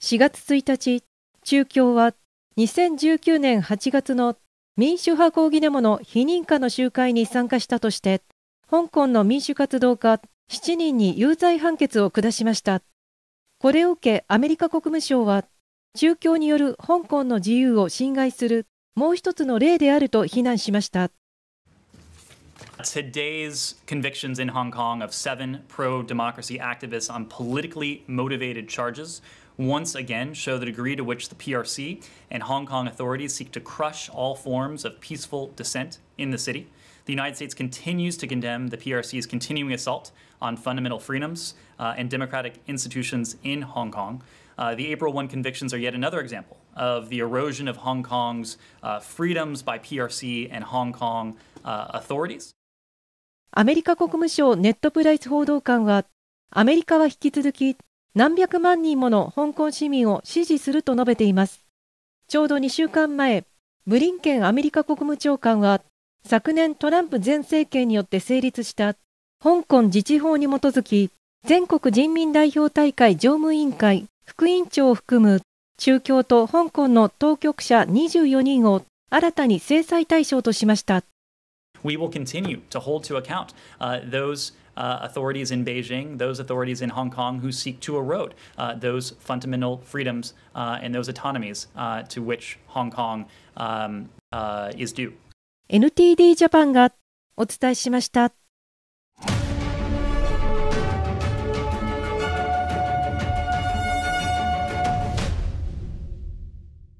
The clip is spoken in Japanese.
4月1日、中共は2019年8月の民主派抗議デモの非認可の集会に参加したとして、香港の民主活動家7人に有罪判決を下しました。これを受け、アメリカ国務省は、中共による香港の自由を侵害するもう一つの例であると非難しました。Today's convictions in Hong Kong of seven pro democracy activists on politically motivated charges once again show the degree to which the PRC and Hong Kong authorities seek to crush all forms of peaceful dissent in the city. The United States continues to condemn the PRC's continuing assault on fundamental freedoms uh, and democratic institutions in Hong Kong. Uh, the April 1 convictions are yet another example of the erosion of Hong Kong's uh, freedoms by PRC and Hong Kong uh, authorities. アメリカ国務省ネットプライス報道官はアメリカは引き続き何百万人もの香港市民を支持すると述べていますちょうど2週間前ブリンケンアメリカ国務長官は昨年トランプ前政権によって成立した香港自治法に基づき全国人民代表大会常務委員会副委員長を含む中共と香港の当局者24人を新たに制裁対象としました we will continue to hold to account uh, those uh, authorities in Beijing, those authorities in Hong Kong who seek to erode uh, those fundamental freedoms uh, and those autonomies uh, to which Hong Kong um, uh, is due. NTD ジャパンがお伝えしました。